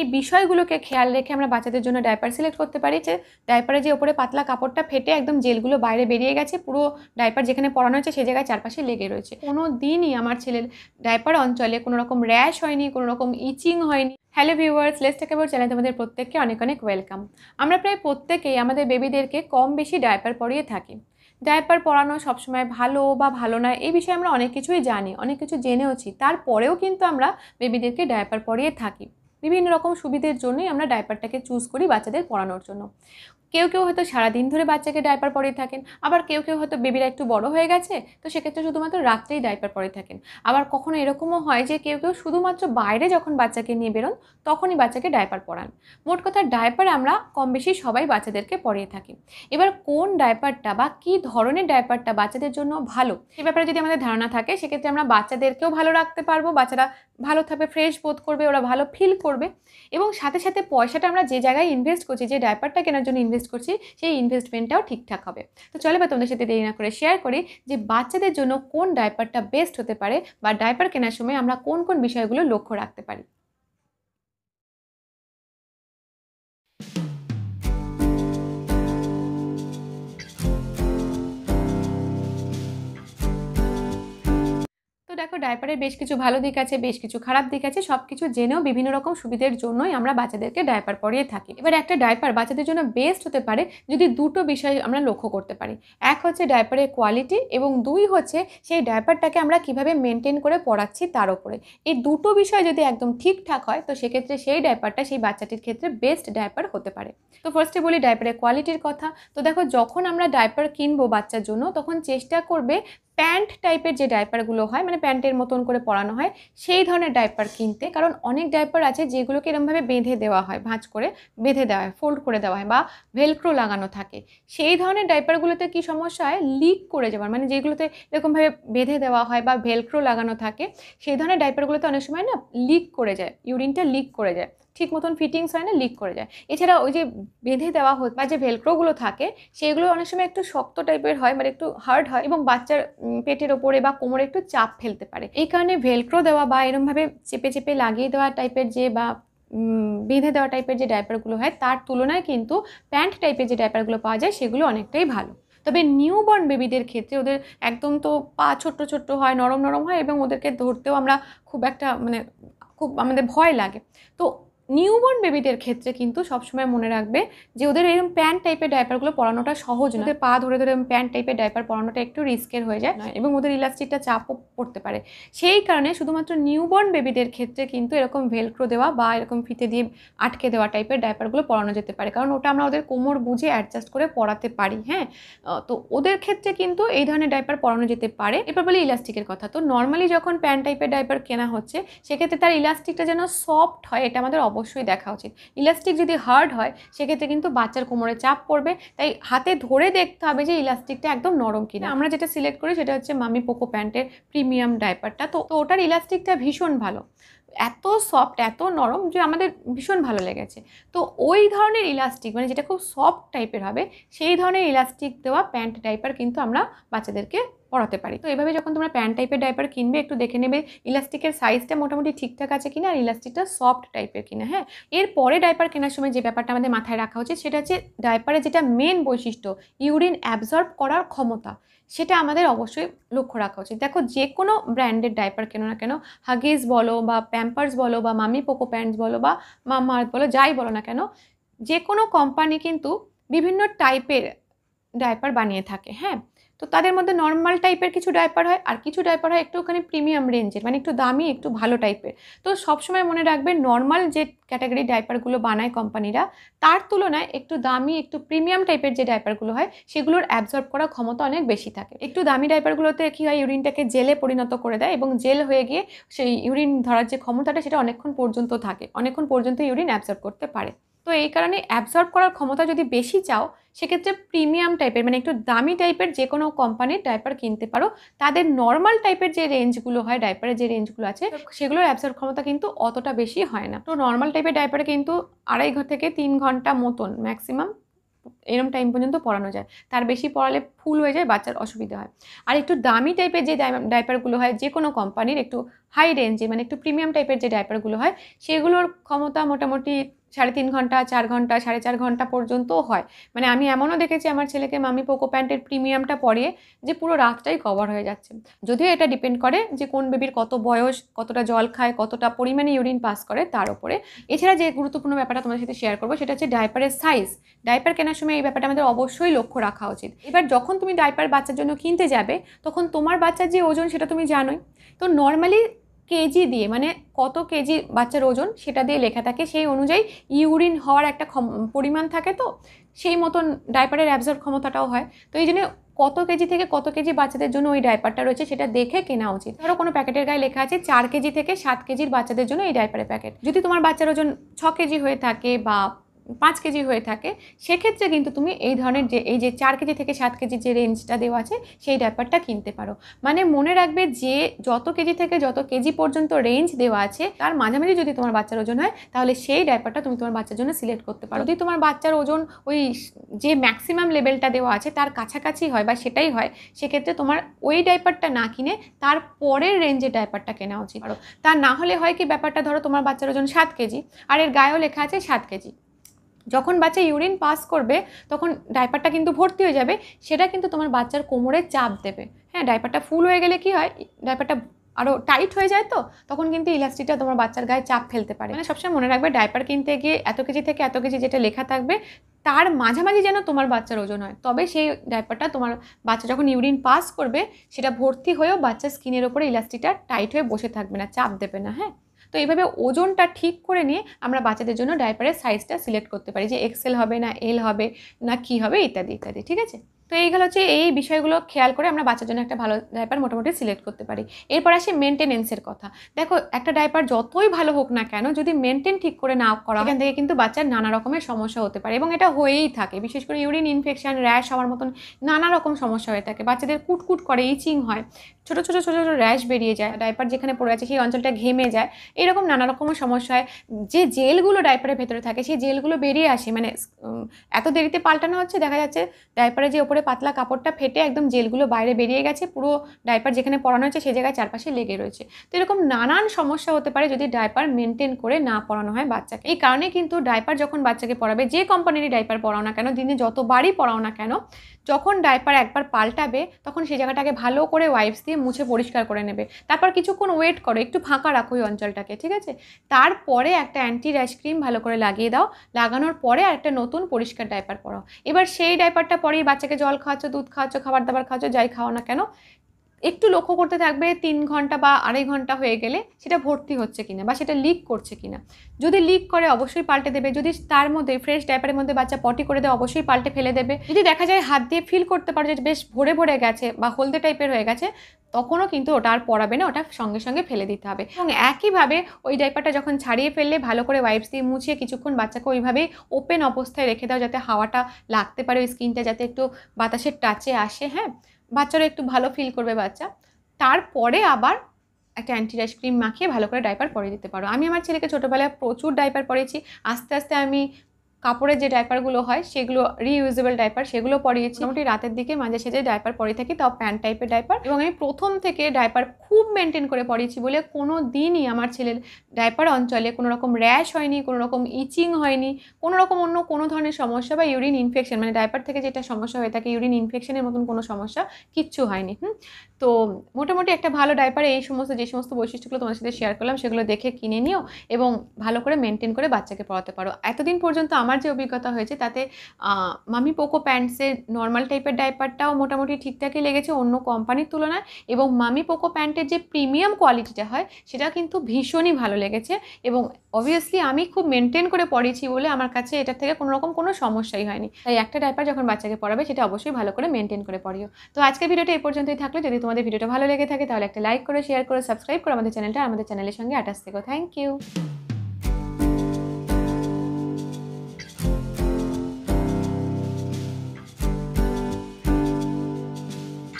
এই বিষয়গুলোকে খেয়াল রেখে আমরা বাচ্চাদের জন্য ডাইপার সিলেক্ট করতে পারি যে ডাইপারে যে ওপরে পাতলা কাপড়টা ফেটে একদম জেলগুলো বাইরে বেরিয়ে গেছে পুরো ডাইপার যেখানে পরানো হয়েছে সেই জায়গায় চারপাশে লেগে রয়েছে কোনো দিনই আমার ছেলের ডাইপার অঞ্চলে কোনো রকম র্যাশ হয়নি কোনো রকম ইচিং হয়নি হ্যালো ভিউয়ার্স লেস টেকাবর চ্যানেল তোমাদের প্রত্যেককে অনেক অনেক ওয়েলকাম আমরা প্রায় প্রত্যেকেই আমাদের বেবিদেরকে কম বেশি ডাইপার পরিয়ে থাকি ডায়াপার পরানো সবসময় ভালো বা ভালো না এই বিষয়ে আমরা অনেক কিছুই জানি অনেক কিছু জেনেওছি তারপরেও কিন্তু আমরা বেবিদেরকে ডায়াপার পরিয়ে থাকি বিভিন্ন রকম সুবিধের জন্যই আমরা ডাইপারটাকে চুজ করি বাচ্চাদের পড়ানোর জন্য কেউ কেউ হয়তো সারাদিন ধরে বাচ্চাকে ডাইপার পরে থাকেন আবার কেউ কেউ হয়তো বেবিরা একটু বড় হয়ে গেছে তো সেক্ষেত্রে শুধুমাত্র রাত্রেই ডায়পার পরে থাকেন আবার কখনো এরকমও হয় যে কেউ কেউ শুধুমাত্র বাইরে যখন বাচ্চাকে নিয়ে বেরোন তখনই বাচ্চাকে ডায়পার পরান মোট কথা ডায়পার আমরা কম বেশি সবাই বাচ্চাদেরকে পরিয়ে থাকি এবার কোন ডায়পারটা বা কী ধরনের ডায়পারটা বাচ্চাদের জন্য ভালো এ ব্যাপারে যদি আমাদের ধারণা থাকে সেক্ষেত্রে আমরা বাচ্চাদেরকেও ভালো রাখতে পারবো বাচ্চারা ভালো থাকবে ফ্রেশ বোধ করবে ওরা ভালো ফিল করবে এবং সাথে সাথে পয়সাটা আমরা যে জায়গায় ইনভেস্ট করছি যে ডায়পারটা কেনার জন্য ইনভেস্ট ইনভেস্ট করছি সেই ইনভেস্টমেন্টটাও ঠিকঠাক হবে তো চলে বা তোমাদের সাথে দেরি না করে শেয়ার করি যে বাচ্চাদের জন্য কোন ডাইপারটা বেস্ট হতে পারে বা ডাইপার কেনার সময় আমরা কোন কোন বিষয়গুলো লক্ষ্য রাখতে পারি দেখো ডায়পারের বেশ কিছু ভালো দিক আছে বেশ কিছু খারাপ দিক আছে সব কিছু জেনেও বিভিন্ন রকম সুবিধের জন্যই আমরা বাচ্চাদেরকে ডায়পার পরিয়ে থাকি এবার একটা ডায়পার বাচ্চাদের জন্য বেস্ট হতে পারে যদি দুটো বিষয় আমরা লক্ষ্য করতে পারি এক হচ্ছে ডায়পারের কোয়ালিটি এবং দুই হচ্ছে সেই ডায়পারটাকে আমরা কিভাবে মেনটেন করে পড়াচ্ছি তার উপরে এই দুটো বিষয় যদি একদম ঠিকঠাক হয় তো সেক্ষেত্রে সেই ডায়পারটা সেই বাচ্চাটির ক্ষেত্রে বেস্ট ডায়পার হতে পারে তো ফার্স্টে বলি ডায়পারের কোয়ালিটির কথা তো দেখো যখন আমরা ডায়পার কিনবো বাচ্চার জন্য তখন চেষ্টা করবে প্যান্ট টাইপের যে ডাইপারগুলো হয় মানে প্যান্টের মতন করে পরানো হয় সেই ধরনের ডাইপার কিনতে কারণ অনেক ডাইপার আছে যেগুলোকে এরমভাবে বেঁধে দেওয়া হয় ভাঁজ করে বেঁধে দেওয়া হয় ফোল্ড করে দেওয়া হয় বা ভেলক্রো লাগানো থাকে সেই ধরনের ডাইপারগুলোতে কি সমস্যা হয় লিক করে যাওয়ার মানে যেগুলোতে এরকমভাবে বেঁধে দেওয়া হয় বা ভেলক্রো লাগানো থাকে সেই ধরনের ডাইপারগুলোতে অনেক সময় না লিক করে যায় ইউরিনটা লিক করে যায় ঠিক মতন ফিটিংস হয় না লিক করে যায় এছাড়া ওই যে বেঁধে দেওয়া হতো বা যে ভেলক্রোগুলো থাকে সেগুলো অনেক সময় একটু শক্ত টাইপের হয় মানে একটু হার্ড হয় এবং বাচ্চার পেটের ওপরে বা কোমরে একটু চাপ ফেলতে পারে এই কারণে ভেলক্রো দেওয়া বা এরমভাবে চেপে চেপে লাগিয়ে দেওয়া টাইপের যে বা বেঁধে দেওয়া টাইপের যে ডায়পারগুলো হয় তার তুলনায় কিন্তু প্যান্ট টাইপের যে ডায়পারগুলো পাওয়া যায় সেগুলো অনেকটাই ভালো তবে নিউবর্ন বেবিদের ক্ষেত্রে ওদের একদম তো পা ছোট্ট ছোট্ট হয় নরম নরম হয় এবং ওদেরকে ধরতেও আমরা খুব একটা মানে খুব আমাদের ভয় লাগে তো নিউবর্ন বেবিদের ক্ষেত্রে কিন্তু সবসময় মনে রাখবে যে ওদের এরকম প্যান্ট টাইপের ডাইপারগুলো পরানোটা সহজ না ওদের পা ধরে ধরে প্যান্ট টাইপের ডাইপার পরানোটা একটু রিস্কের হয়ে যায় এবং ওদের ইলাস্টিকটা চাপও পড়তে পারে সেই কারণে শুধুমাত্র নিউবর্ন বেবিদের ক্ষেত্রে কিন্তু এরকম ভেলক্রো দেওয়া বা এরকম ফিতে দিয়ে আটকে দেওয়া টাইপের ডাইপারগুলো পরানো যেতে পারে কারণ ওটা আমরা ওদের কোমর বুঝে অ্যাডজাস্ট করে পরাতে পারি হ্যাঁ তো ওদের ক্ষেত্রে কিন্তু এই ধরনের ডাইপার পরানো যেতে পারে এরপর বলি ইলাস্টিকের কথা তো নর্মালি যখন প্যান্ট টাইপের ডাইপার কেনা হচ্ছে সেক্ষেত্রে তার ইলাস্টিকটা যেন সফট হয় এটা আমাদের অব অবশ্যই দেখা উচিত ইলাস্টিক যদি হার্ড হয় সেক্ষেত্রে কিন্তু বাচ্চার কোমরে চাপ পড়বে তাই হাতে ধরে দেখতে হবে যে ইলাস্টিকটা একদম নরম কিনা আমরা যেটা সিলেক্ট করি সেটা হচ্ছে মামি পোকো প্যান্টের প্রিমিয়াম ডাইপারটা তো ওটার ইলাস্টিকটা ভীষণ ভালো এত সফট এত নরম যে আমাদের ভীষণ ভালো লেগেছে তো ওই ধরনের ইলাস্টিক মানে যেটা খুব সফট টাইপের হবে সেই ধরনের ইলাস্টিক দেওয়া প্যান্ট ডাইপার কিন্তু আমরা বাচ্চাদেরকে পড়াতে পারি তো এভাবে যখন তোমরা প্যান্ট টাইপের ডাইপার কিনবে একটু দেখে নেবে ইলাস্টিকের সাইজটা মোটামুটি ঠিকঠাক আছে কিনা আর ইলাস্টিকটা সফট টাইপের কিনা হ্যাঁ এরপরে ডাইপার কেনার সময় যে ব্যাপারটা আমাদের মাথায় রাখা উচিত সেটা হচ্ছে ডাইপারের যেটা মেন বৈশিষ্ট্য ইউরিন অ্যাবজর্ব করার ক্ষমতা সেটা আমাদের অবশ্যই লক্ষ্য রাখা উচিত দেখো যে কোনো ব্র্যান্ডের ডাইপার কেন না কেন হাগিস বলো বা প্যাম্পার্স বলো বা মামি পোকো প্যান্টস বলো বা মাম্মা বলো যাই বলো না কেন যে কোনো কোম্পানি কিন্তু বিভিন্ন টাইপের ডাইপার বানিয়ে থাকে হ্যাঁ তো তাদের মধ্যে নর্মাল টাইপের কিছু ডাইপার হয় আর কিছু ডাইপার হয় একটু ওখানে প্রিমিয়াম রেঞ্জের মানে একটু দামি একটু ভালো টাইপের তো সবসময় মনে রাখবে নর্মাল যে ক্যাটাগরি ডাইপারগুলো বানায় কোম্পানিরা তার তুলনায় একটু দামি একটু প্রিমিয়াম টাইপের যে ডাইপারগুলো হয় সেগুলোর অ্যাবজর্ব করার ক্ষমতা অনেক বেশি থাকে একটু দামি ডাইপারগুলোতে কী হয় ইউরিনটাকে জেলে পরিণত করে দেয় এবং জেল হয়ে গিয়ে সেই ইউরিন ধরার যে ক্ষমতাটা সেটা অনেকক্ষণ পর্যন্ত থাকে অনেকক্ষণ পর্যন্ত ইউরিন অ্যাবজর্ব করতে পারে তো এই কারণে অ্যাবজর্ব করার ক্ষমতা যদি বেশি চাও সেক্ষেত্রে প্রিমিয়াম টাইপের মানে একটু দামি টাইপের যে কোনো কোম্পানির ডাইপার কিনতে পারো তাদের নর্মাল টাইপের যে রেঞ্জগুলো হয় ডাইপারের যে রেঞ্জগুলো আছে সেগুলোর অ্যাবসর্ব ক্ষমতা কিন্তু অতটা বেশি হয় না তো নর্মাল টাইপের ডাইপারে কিন্তু আড়াই ঘর থেকে তিন ঘন্টা মতন ম্যাক্সিমাম এরম টাইম পর্যন্ত পড়ানো যায় তার বেশি পড়ালে ফুল হয়ে যায় বাচ্চার অসুবিধা হয় আর একটু দামি টাইপের যে ডাইপারগুলো হয় যে কোনো কোম্পানির একটু হাই রেঞ্জে মানে একটু প্রিমিয়াম টাইপের যে ডাইপারগুলো হয় সেগুলোর ক্ষমতা মোটামুটি সাড়ে তিন ঘন্টা চার ঘন্টা সাড়ে চার ঘন্টা পর্যন্তও হয় মানে আমি এমনও দেখেছি আমার ছেলেকে মামি পোকো প্যান্টের প্রিমিয়ামটা পরিয়ে যে পুরো রাতটাই কভার হয়ে যাচ্ছে যদিও এটা ডিপেন্ড করে যে কোন বেবির কত বয়স কতটা জল খায় কতটা পরিমাণে ইউরিন পাস করে তার উপরে এছাড়া যে গুরুত্বপূর্ণ ব্যাপারটা তোমার সাথে শেয়ার করবো সেটা হচ্ছে ডাইপারের সাইজ ডাইপার কেনার সময় এই ব্যাপারটা আমাদের অবশ্যই লক্ষ্য রাখা উচিত এবার যখন তুমি ডাইপার বাচ্চার জন্য কিনতে যাবে তখন তোমার বাচ্চার যে ওজন সেটা তুমি জানোই তো নর্মালি কেজি দিয়ে মানে কত কেজি বাচ্চার ওজন সেটা দিয়ে লেখা থাকে সেই অনুযায়ী ইউরিন হওয়ার একটা পরিমাণ থাকে তো সেই মতন ডাইপারের অ্যাবজর্ব ক্ষমতাটাও হয় তো এই জন্য কত কেজি থেকে কত কেজি বাচ্চাদের জন্য ওই ডাইপারটা রয়েছে সেটা দেখে কেনা উচিত ধরো কোনো প্যাকেটের গায়ে লেখা আছে চার কেজি থেকে সাত কেজির বাচ্চাদের জন্য এই ডাইপারের প্যাকেট যদি তোমার বাচ্চার ওজন ছ কেজি হয়ে থাকে বা পাঁচ কেজি হয়ে থাকে সেক্ষেত্রে কিন্তু তুমি এই ধরনের যে এই যে চার কেজি থেকে সাত কেজি যে রেঞ্জটা দেওয়া আছে সেই ডাইপারটা কিনতে পারো মানে মনে রাখবে যে যত কেজি থেকে যত কেজি পর্যন্ত রেঞ্জ দেওয়া আছে তার মাঝামাঝি যদি তোমার বাচ্চার ওজন হয় তাহলে সেই ডাইপারটা তুমি তোমার বাচ্চার জন্য সিলেক্ট করতে পারো যদি তোমার বাচ্চার ওজন ওই যে ম্যাক্সিমাম লেভেলটা দেওয়া আছে তার কাছাকাছি হয় বা সেটাই হয় সেক্ষেত্রে তোমার ওই ডাইপারটা না কিনে তার পরের রেঞ্জের ডাইপারটা কেনা উচিত তা না হলে হয় কি ব্যাপারটা ধরো তোমার বাচ্চার ওজন সাত কেজি আর এর গায়েও লেখা আছে সাত কেজি যখন বাচ্চা ইউরিন পাস করবে তখন ডাইপারটা কিন্তু ভর্তি হয়ে যাবে সেটা কিন্তু তোমার বাচ্চার কোমরে চাপ দেবে হ্যাঁ ডাইপারটা ফুল হয়ে গেলে কি হয় ডাইপারটা আরও টাইট হয়ে যায় তো তখন কিন্তু ইলাস্টিকটা তোমার বাচ্চার গায়ে চাপ ফেলতে পারে মানে সবসময় মনে রাখবে ডাইপার কিনতে গিয়ে এত কেজি থেকে এত কেজি যেটা লেখা থাকবে তার মাঝামাঝি যেন তোমার বাচ্চার ওজন হয় তবে সেই ডাইপারটা তোমার বাচ্চা যখন ইউরিন পাস করবে সেটা ভর্তি হয়েও বাচ্চার স্কিনের ওপরে ইলাস্টিকটা টাইট হয়ে বসে থাকবে না চাপ দেবে না হ্যাঁ তো এইভাবে ওজনটা ঠিক করে নিয়ে আমরা বাচ্চাদের জন্য ডাইপারের সাইজটা সিলেক্ট করতে পারি যে এক্সেল হবে না এল হবে না কি হবে ইত্যাদি ইত্যাদি ঠিক আছে তো এইগুলো হচ্ছে এই বিষয়গুলো খেয়াল করে আমরা বাচ্চার জন্য একটা ভালো ডাইপার মোটামুটি সিলেক্ট করতে পারি এরপর আসি মেনটেনেন্সের কথা দেখো একটা ডাইপার যতই ভালো হোক না কেন যদি মেনটেন ঠিক করে না করা এখান থেকে কিন্তু বাচ্চার নানা রকমের সমস্যা হতে পারে এবং এটা হয়েই থাকে বিশেষ করে ইউরিন ইনফেকশান র্যাশ হওয়ার মতন নানা রকম সমস্যা হয়ে থাকে বাচ্চাদের কুটকুট করে ইচিং হয় ছোটো ছোটো ছোটো ছোটো র্যাশ বেরিয়ে যায় ডাইপার যেখানে পড়ে আছে সেই অঞ্চলটা ঘেমে যায় এরকম নানা রকমের সমস্যা হয় যে জেলগুলো ডাইপারের ভেতরে থাকে সেই জেলগুলো বেরিয়ে আসে মানে এত দেরিতে পাল্টানো হচ্ছে দেখা যাচ্ছে ডাইপারে যে ওপরে করে পাতলা কাপড়টা ফেটে একদম জেলগুলো বাইরে বেরিয়ে গেছে পুরো ডাইপার যেখানে পরানো হয়েছে সেই জায়গায় চারপাশে লেগে রয়েছে তো এরকম নানান সমস্যা হতে পারে যদি ডাইপার মেনটেন করে না পরানো হয় বাচ্চাকে এই কারণে কিন্তু ডাইপার যখন বাচ্চাকে পরাবে যে কোম্পানিরই ডাইপার পরাও না কেন দিনে যতবারই পরাও না কেন যখন ডাইপার একবার পাল্টাবে তখন সেই জায়গাটাকে ভালো করে ওয়াইপস দিয়ে মুছে পরিষ্কার করে নেবে তারপর কিছুক্ষণ ওয়েট করো একটু ফাঁকা রাখো ওই অঞ্চলটাকে ঠিক আছে তারপরে একটা অ্যান্টি র্যাশ ক্রিম ভালো করে লাগিয়ে দাও লাগানোর পরে একটা নতুন পরিষ্কার ডাইপার পরাও এবার সেই ডাইপারটা পরেই বাচ্চাকে জল খাওয়াচ্ছ দুধ খাওয়াচ্ছ খাবার দাবার খাওয়াচ্ছ যাই খাও না কেন একটু লক্ষ্য করতে থাকবে তিন ঘন্টা বা আড়াই ঘন্টা হয়ে গেলে সেটা ভর্তি হচ্ছে কিনা বা সেটা লিক করছে কিনা যদি লিক করে অবশ্যই পাল্টে দেবে যদি তার মধ্যে ফ্রেশ ডাইপারের মধ্যে বাচ্চা পটি করে দেয় অবশ্যই পাল্টে ফেলে দেবে যদি দেখা যায় হাত দিয়ে ফিল করতে পারো যে বেশ ভরে ভরে গেছে বা হলদে টাইপের হয়ে গেছে তখনও কিন্তু ওটা আর পড়াবে না ওটা সঙ্গে সঙ্গে ফেলে দিতে হবে এবং একইভাবে ওই ডাইপারটা যখন ছাড়িয়ে ফেললে ভালো করে ওয়াইপস দিয়ে মুছিয়ে কিছুক্ষণ বাচ্চাকে ওইভাবেই ওপেন অবস্থায় রেখে দাও যাতে হাওয়াটা লাগতে পারে ওই স্কিনটা যাতে একটু বাতাসের টাচে আসে হ্যাঁ বাচ্চারও একটু ভালো ফিল করবে বাচ্চা তারপরে আবার একটা অ্যান্টি র্যাশ ক্রিম মাখিয়ে ভালো করে ডাইপার পরে দিতে পারো আমি আমার ছেলেকে ছোটোবেলায় প্রচুর ডাইপার পরেছি আস্তে আস্তে আমি কাপড়ের যে ডাইপারগুলো হয় সেগুলো রিইউজেবল ডাইপার সেগুলো পরিয়েছি মোটামুটি রাতের দিকে মাঝে সেজে ডাইপার পরে থাকি তাও প্যান্ট টাইপের ডাইপার এবং আমি প্রথম থেকে ডাইপার খুব মেনটেন করে পরিয়েছি বলে কোনো দিনই আমার ছেলের ডাইপার অঞ্চলে কোনো রকম র্যাশ হয়নি কোনো রকম ইচিং হয়নি কোনো রকম অন্য কোনো ধরনের সমস্যা বা ইউরিন ইনফেকশন মানে ডাইপার থেকে যেটা সমস্যা হয়ে থাকে ইউরিন ইনফেকশনের মতন কোনো সমস্যা কিচ্ছু হয়নি হুম তো মোটামুটি একটা ভালো ডাইপার এই সমস্ত যে সমস্ত বৈশিষ্ট্যগুলো তোমার সাথে শেয়ার করলাম সেগুলো দেখে কিনে নিও এবং ভালো করে মেনটেন করে বাচ্চাকে পড়াতে পারো এতদিন পর্যন্ত আমার যে অভিজ্ঞতা হয়েছে তাতে মামি পোকো প্যান্টসের নর্মাল টাইপের ডাইপারটাও মোটামুটি ঠিকঠাকই লেগেছে অন্য কোম্পানির তুলনায় এবং মামি পোকো প্যান্টের যে প্রিমিয়াম কোয়ালিটিটা হয় সেটা কিন্তু ভীষণই ভালো লেগেছে এবং অবভিয়াসলি আমি খুব মেনটেন করে পড়েছি বলে আমার কাছে এটার থেকে কোনো রকম কোনো সমস্যাই হয়নি তাই একটা ডাইপার যখন বাচ্চাকে পড়াবে সেটা অবশ্যই ভালো করে মেনটেন করে পড়িও তো আজকের ভিডিওটা এই পর্যন্তই থাকলো যদি তোমাদের ভিডিওটা ভালো লেগে থাকে তাহলে একটা লাইক করে শেয়ার করে সাবস্ক্রাইব করে আমাদের চ্যানেলটা আমাদের চ্যানেলের সঙ্গে অ্যাটাচ থেকে থ্যাংক ইউ